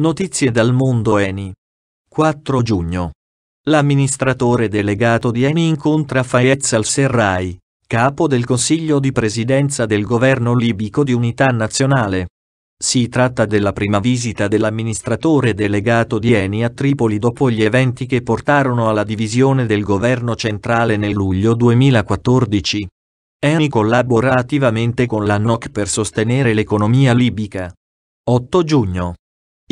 Notizie dal mondo Eni. 4 giugno. L'amministratore delegato di Eni incontra Fayez al-Serrai, capo del Consiglio di Presidenza del Governo libico di Unità Nazionale. Si tratta della prima visita dell'amministratore delegato di Eni a Tripoli dopo gli eventi che portarono alla divisione del governo centrale nel luglio 2014. Eni collabora attivamente con la NOC per sostenere l'economia libica. 8 giugno.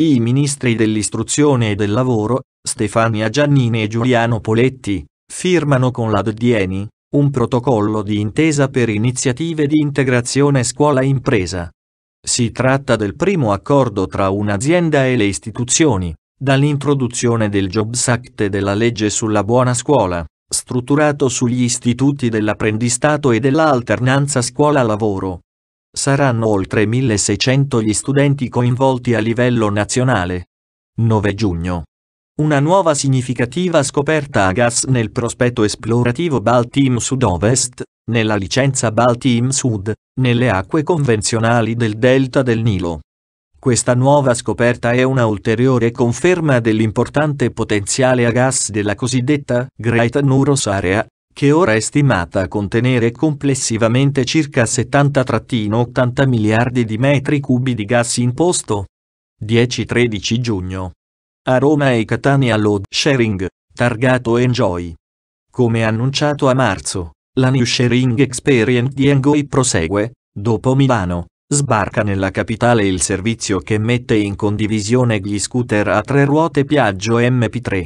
I ministri dell'istruzione e del lavoro, Stefania Giannini e Giuliano Poletti, firmano con la un protocollo di intesa per iniziative di integrazione scuola-impresa. Si tratta del primo accordo tra un'azienda e le istituzioni, dall'introduzione del Jobs Act e della legge sulla buona scuola, strutturato sugli istituti dell'apprendistato e dell'alternanza scuola-lavoro, Saranno oltre 1600 gli studenti coinvolti a livello nazionale. 9 giugno. Una nuova significativa scoperta a gas nel prospetto esplorativo Baltim Sud-Ovest, nella licenza Baltim Sud, nelle acque convenzionali del delta del Nilo. Questa nuova scoperta è una ulteriore conferma dell'importante potenziale a gas della cosiddetta Great Nuros Area, che ora è stimata a contenere complessivamente circa 70-80 miliardi di metri cubi di gas in posto. 10-13 giugno. A Roma e Catania load sharing, targato Enjoy. Come annunciato a marzo, la New Sharing Experience di Enjoy prosegue, dopo Milano, sbarca nella capitale il servizio che mette in condivisione gli scooter a tre ruote Piaggio MP3,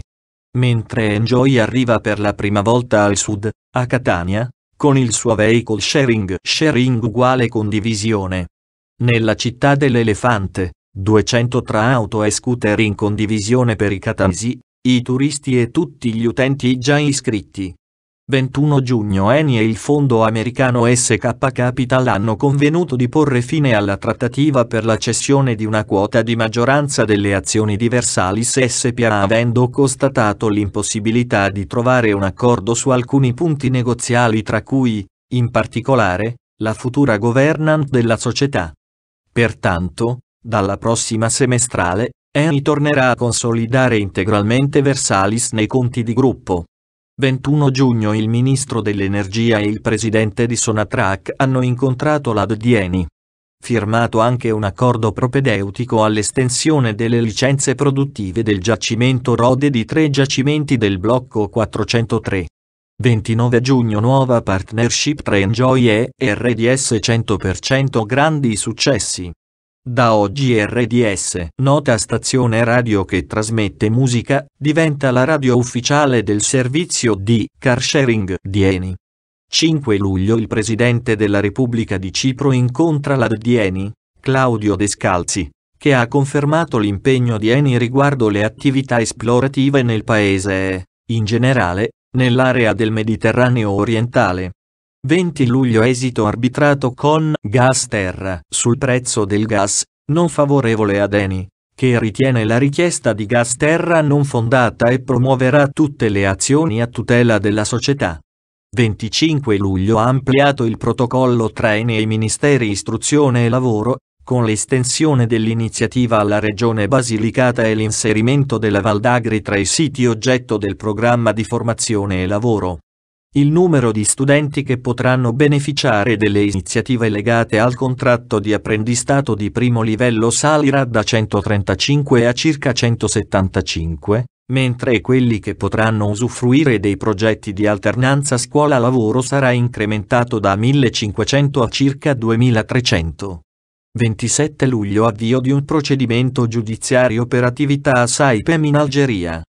Mentre Enjoy arriva per la prima volta al sud, a Catania, con il suo vehicle sharing, sharing uguale condivisione. Nella città dell'elefante, 200 tra auto e scooter in condivisione per i catanesi, i turisti e tutti gli utenti già iscritti. 21 giugno Eni e il fondo americano SK Capital hanno convenuto di porre fine alla trattativa per la cessione di una quota di maggioranza delle azioni di Versalis SPA avendo constatato l'impossibilità di trovare un accordo su alcuni punti negoziali tra cui, in particolare, la futura governance della società. Pertanto, dalla prossima semestrale, Eni tornerà a consolidare integralmente Versalis nei conti di gruppo. 21 giugno il ministro dell'energia e il presidente di Sonatrack hanno incontrato l'Addieni. Firmato anche un accordo propedeutico all'estensione delle licenze produttive del giacimento Rode di tre giacimenti del blocco 403. 29 giugno Nuova partnership tra Enjoy e RDS 100% grandi successi. Da oggi RDS, nota stazione radio che trasmette musica, diventa la radio ufficiale del servizio di car sharing di Eni. 5 luglio il Presidente della Repubblica di Cipro incontra la di Eni, Claudio Descalzi, che ha confermato l'impegno di Eni riguardo le attività esplorative nel paese e, in generale, nell'area del Mediterraneo orientale. 20 luglio esito arbitrato con Gas Terra sul prezzo del gas, non favorevole ad Eni, che ritiene la richiesta di Gas Terra non fondata e promuoverà tutte le azioni a tutela della società. 25 luglio ha ampliato il protocollo tra Eni e i Ministeri Istruzione e Lavoro, con l'estensione dell'iniziativa alla Regione Basilicata e l'inserimento della Valdagri tra i siti oggetto del programma di formazione e lavoro il numero di studenti che potranno beneficiare delle iniziative legate al contratto di apprendistato di primo livello salirà da 135 a circa 175, mentre quelli che potranno usufruire dei progetti di alternanza scuola-lavoro sarà incrementato da 1500 a circa 2300. 27 luglio avvio di un procedimento giudiziario per attività a Saipem in Algeria.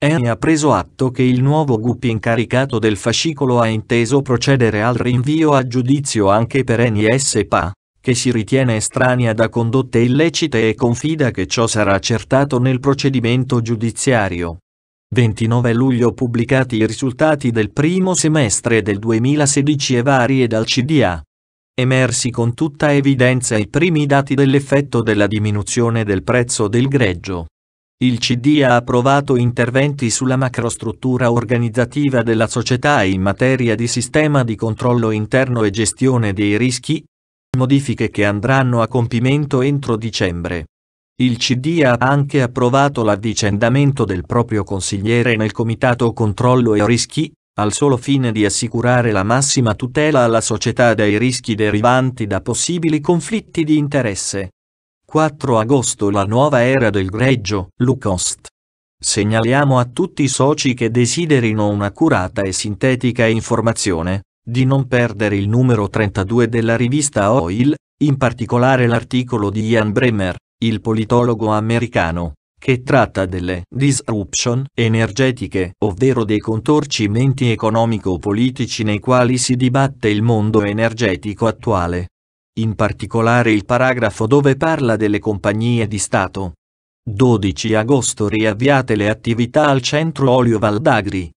E ha preso atto che il nuovo Guppi incaricato del fascicolo ha inteso procedere al rinvio a giudizio anche per Eni S.p.A., che si ritiene estranea da condotte illecite e confida che ciò sarà accertato nel procedimento giudiziario. 29 luglio pubblicati i risultati del primo semestre del 2016 e varie dal CDA. Emersi con tutta evidenza i primi dati dell'effetto della diminuzione del prezzo del greggio. Il CD ha approvato interventi sulla macrostruttura organizzativa della società in materia di sistema di controllo interno e gestione dei rischi, modifiche che andranno a compimento entro dicembre. Il CD ha anche approvato l'avvicendamento del proprio consigliere nel Comitato Controllo e Rischi, al solo fine di assicurare la massima tutela alla società dai rischi derivanti da possibili conflitti di interesse. 4 agosto la nuova era del greggio, Lucost. Segnaliamo a tutti i soci che desiderino un'accurata e sintetica informazione, di non perdere il numero 32 della rivista Oil, in particolare l'articolo di Ian Bremer, il politologo americano, che tratta delle disruption energetiche, ovvero dei contorcimenti economico-politici nei quali si dibatte il mondo energetico attuale in particolare il paragrafo dove parla delle compagnie di Stato. 12 agosto riavviate le attività al centro Olio Valdagri.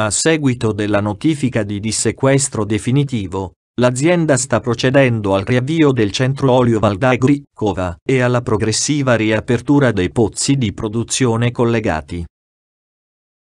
A seguito della notifica di dissequestro definitivo, l'azienda sta procedendo al riavvio del centro Olio Valdagri, Cova, e alla progressiva riapertura dei pozzi di produzione collegati.